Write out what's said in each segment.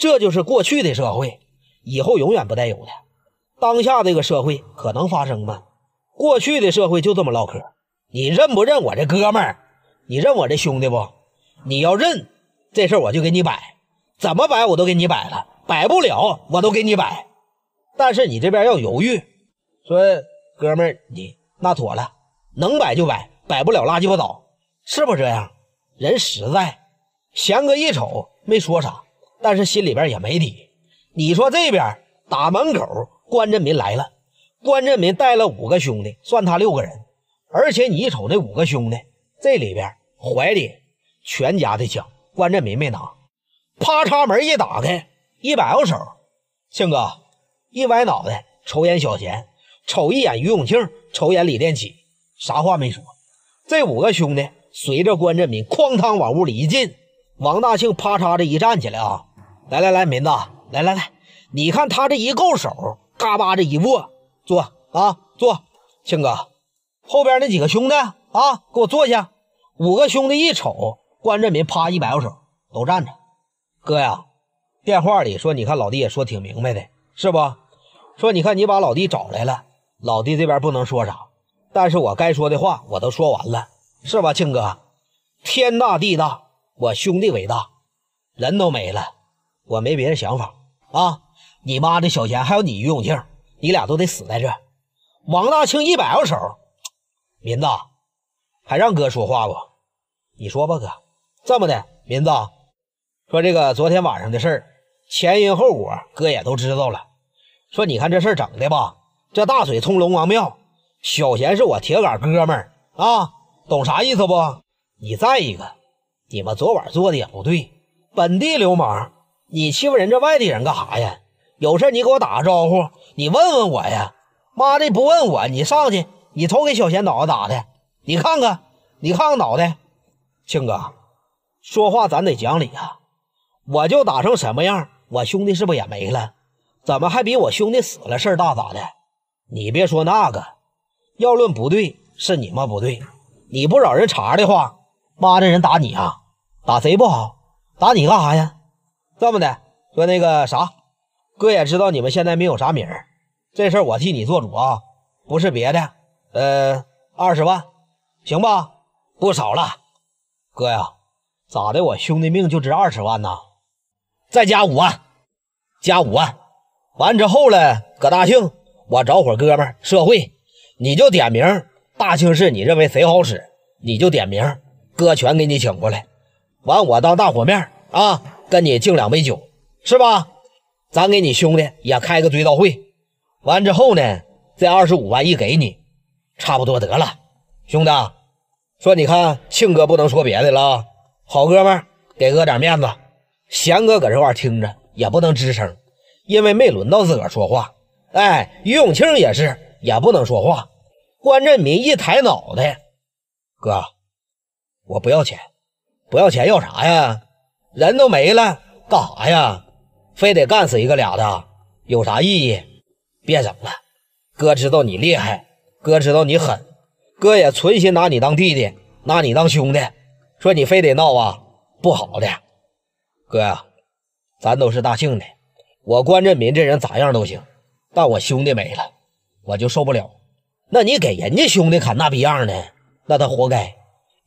这就是过去的社会，以后永远不带有的。当下这个社会可能发生吗？过去的社会就这么唠嗑，你认不认我这哥们儿？你认我这兄弟不？你要认，这事儿我就给你摆，怎么摆我都给你摆了，摆不了我都给你摆。但是你这边要犹豫，说哥们儿你那妥了，能摆就摆，摆不了拉鸡巴倒，是不是这样？人实在，贤哥一瞅没说啥。但是心里边也没底。你说这边打门口，关振民来了。关振民带了五个兄弟，算他六个人。而且你一瞅那五个兄弟，这里边怀里全家的枪，关振民没拿。啪嚓门一打开，一摆手，庆哥一歪脑袋，瞅眼小贤，瞅一眼于永庆，瞅眼李殿起，啥话没说。这五个兄弟随着关振民哐当往屋里一进，王大庆啪嚓的一站起来啊！来来来，民子，来来来，你看他这一够手，嘎巴这一握，坐啊坐，庆哥，后边那几个兄弟啊，给我坐下。五个兄弟一瞅，关振民啪一摆手，都站着。哥呀，电话里说，你看老弟也说挺明白的，是不说？你看你把老弟找来了，老弟这边不能说啥，但是我该说的话我都说完了，是吧，庆哥？天大地大，我兄弟伟大，人都没了。我没别的想法啊！你妈的小贤还有你于永庆，你俩都得死在这。王大庆一摆手，民子，还让哥说话不？你说吧，哥。这么的，民子，说这个昨天晚上的事儿，前因后果，哥也都知道了。说你看这事儿整的吧，这大水冲龙王庙，小贤是我铁杆哥们儿啊，懂啥意思不？你再一个，你们昨晚做的也不对，本地流氓。你欺负人，这外地人干啥呀？有事你给我打个招呼，你问问我呀！妈的，不问我，你上去，你瞅给小贤脑子打的，你看看，你看看脑袋。庆哥，说话咱得讲理啊！我就打成什么样，我兄弟是不也没了？怎么还比我兄弟死了事儿大咋的？你别说那个，要论不对是你们不对，你不找人茬的话，妈这人打你啊？打谁不好，打你干啥呀？这么的说，那个啥，哥也知道你们现在没有啥名儿，这事儿我替你做主啊！不是别的，呃，二十万，行吧，不少了。哥呀，咋的？我兄弟命就值二十万呢？再加五万，加五万。完之后呢，搁大庆，我找伙哥们儿，社会，你就点名，大庆市，你认为谁好使，你就点名，哥全给你请过来。完，我当大伙面啊。跟你敬两杯酒，是吧？咱给你兄弟也开个追悼会，完之后呢，这二十五万一给你，差不多得了。兄弟，说你看庆哥不能说别的了，好哥们给哥点面子。贤哥搁这块听着也不能吱声，因为没轮到自个儿说话。哎，于永庆也是也不能说话。关振民一抬脑袋，哥，我不要钱，不要钱要啥呀？人都没了，干啥呀？非得干死一个俩的，有啥意义？别整了，哥知道你厉害，哥知道你狠，哥也存心拿你当弟弟，拿你当兄弟。说你非得闹啊，不好的。哥呀，咱都是大庆的，我关振民这人咋样都行，但我兄弟没了，我就受不了。那你给人家兄弟砍那逼样呢？那他活该！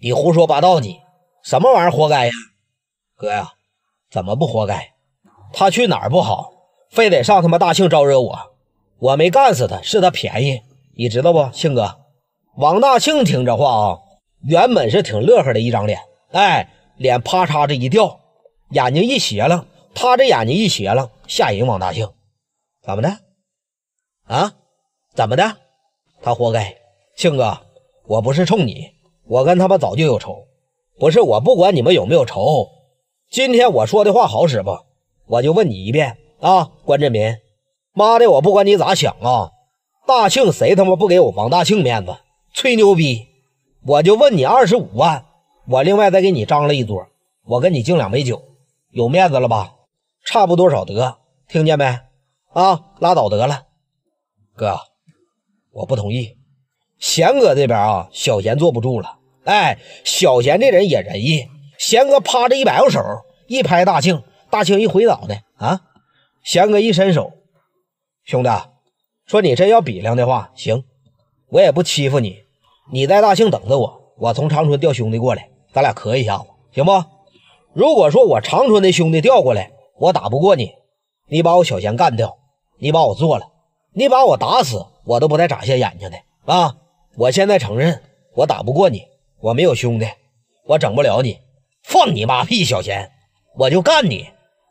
你胡说八道你，什么玩意儿活该呀？哥呀，怎么不活该？他去哪儿不好，非得上他妈大庆招惹我。我没干死他，是他便宜，你知道不？庆哥，王大庆听这话啊，原本是挺乐呵的一张脸，哎，脸啪嚓这一掉，眼睛一斜楞，他这眼睛一斜楞，吓人。王大庆，怎么的？啊？怎么的？他活该。庆哥，我不是冲你，我跟他们早就有仇。不是，我不管你们有没有仇。今天我说的话好使不？我就问你一遍啊，关振民，妈的，我不管你咋想啊，大庆谁他妈不给我王大庆面子？吹牛逼，我就问你二十五万，我另外再给你张了一桌，我跟你敬两杯酒，有面子了吧？差不多少得，听见没？啊，拉倒得了，哥，我不同意。贤哥这边啊，小贤坐不住了，哎，小贤这人也仁义。贤哥趴着一摆手，一拍大庆，大庆一回脑袋啊！贤哥一伸手，兄弟说：“你真要比量的话，行，我也不欺负你。你在大庆等着我，我从长春调兄弟过来，咱俩磕一下子，行不？如果说我长春的兄弟调过来，我打不过你，你把我小贤干掉，你把我做了，你把我打死，我都不带眨下眼睛的啊！我现在承认，我打不过你，我没有兄弟，我整不了你。”放你妈屁！小贤，我就干你，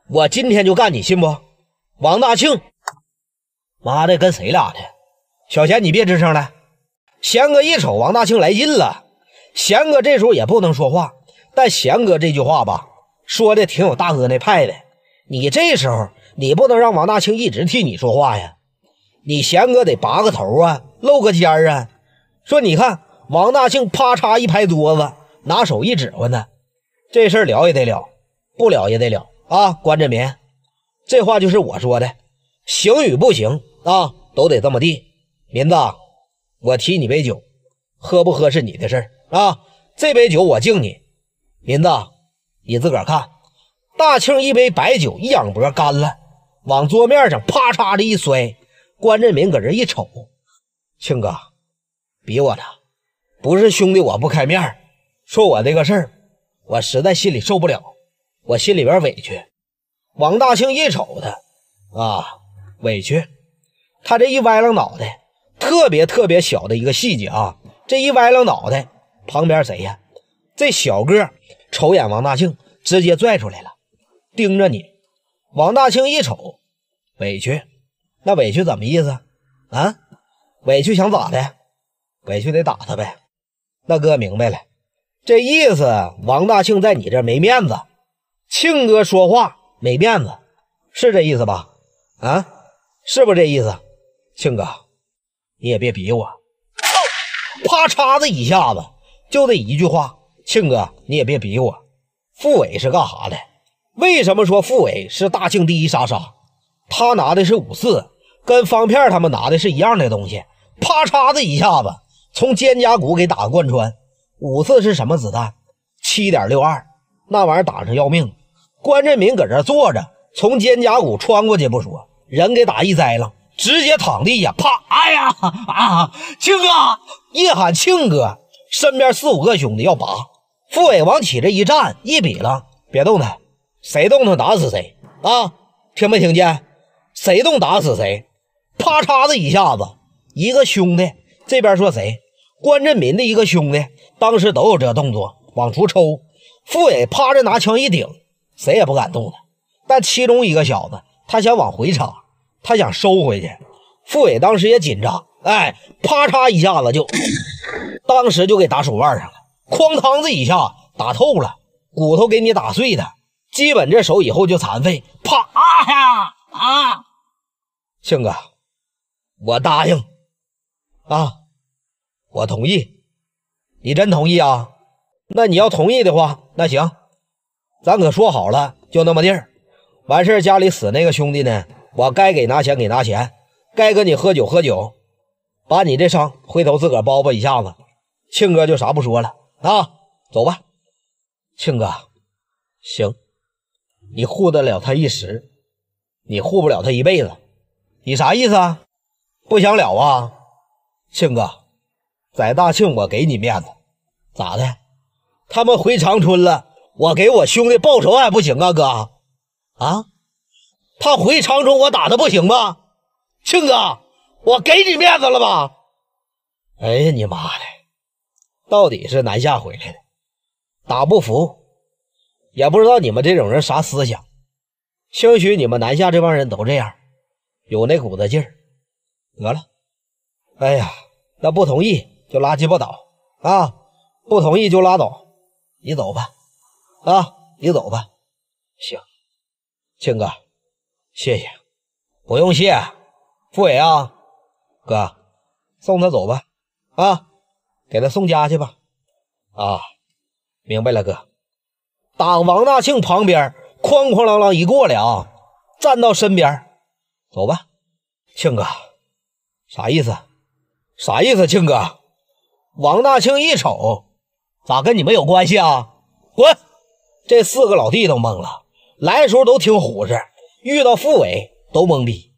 我今天就干你，信不？王大庆，妈的，跟谁俩的？小贤，你别吱声了。贤哥一瞅王大庆来劲了，贤哥这时候也不能说话，但贤哥这句话吧，说的挺有大哥那派的。你这时候你不能让王大庆一直替你说话呀，你贤哥得拔个头啊，露个尖儿啊。说你看，王大庆啪嚓一拍桌子，拿手一指唤他。这事儿也得了，不了也得了啊！关着民，这话就是我说的，行与不行啊，都得这么地。林子，我提你杯酒，喝不喝是你的事儿啊。这杯酒我敬你，林子，你自个儿看。大庆一杯白酒，一仰脖干了，往桌面上啪嚓的一摔。关振民搁这一瞅，庆哥，逼我的，不是兄弟我不开面，说我这个事儿。我实在心里受不了，我心里边委屈。王大庆一瞅他，啊，委屈。他这一歪了脑袋，特别特别小的一个细节啊，这一歪了脑袋，旁边谁呀？这小个瞅眼王大庆，直接拽出来了，盯着你。王大庆一瞅，委屈，那委屈怎么意思啊？委屈想咋的？委屈得打他呗。那哥明白了。这意思，王大庆在你这没面子，庆哥说话没面子，是这意思吧？啊，是不是这意思？庆哥，你也别逼我。啪嚓的一下子，就这一句话。庆哥，你也别逼我。付伟是干啥的？为什么说付伟是大庆第一杀手？他拿的是五四，跟方片他们拿的是一样的东西。啪嚓的一下子，从肩胛骨给打个贯穿。五次是什么子弹？七点六二，那玩意儿打着要命。关振民搁这坐着，从肩胛骨穿过去不说，人给打一栽了，直接躺地下，啪！哎呀啊！庆哥一喊庆哥，身边四五个兄弟要拔。付伟往起这一站，一比了，别动他，谁动他打死谁啊！听没听见？谁动打死谁！啪嚓的一下子，一个兄弟这边说谁。关振民的一个兄弟，当时都有这动作，往出抽。付伟趴着拿枪一顶，谁也不敢动他。但其中一个小子，他想往回插，他想收回去。付伟当时也紧张，哎，啪嚓一下子就，当时就给打手腕上了，哐嘡这一下打透了，骨头给你打碎的，基本这手以后就残废。啪啊呀啊，庆哥，我答应啊。我同意，你真同意啊？那你要同意的话，那行，咱可说好了，就那么地儿。完事儿家里死那个兄弟呢，我该给拿钱给拿钱，该跟你喝酒喝酒，把你这伤回头自个儿包吧一下子。庆哥就啥不说了啊，走吧，庆哥。行，你护得了他一时，你护不了他一辈子。你啥意思啊？不想了啊，庆哥。在大庆，我给你面子，咋的？他们回长春了，我给我兄弟报仇还不行啊，哥？啊？他回长春，我打他不行吗？庆哥，我给你面子了吧？哎呀，你妈的！到底是南下回来的，打不服，也不知道你们这种人啥思想。兴许你们南下这帮人都这样，有那股子劲儿。得了，哎呀，那不同意。就拉鸡巴倒啊！不同意就拉倒，你走吧，啊，你走吧。行，庆哥，谢谢，不用谢。付伟啊，哥，送他走吧，啊，给他送家去吧，啊，明白了，哥。打王大庆旁边，哐哐啷啷一过来啊，站到身边，走吧，庆哥，啥意思？啥意思，庆哥？王大庆一瞅，咋跟你们有关系啊？滚！这四个老弟都懵了，来的时候都挺虎实，遇到副委都懵逼。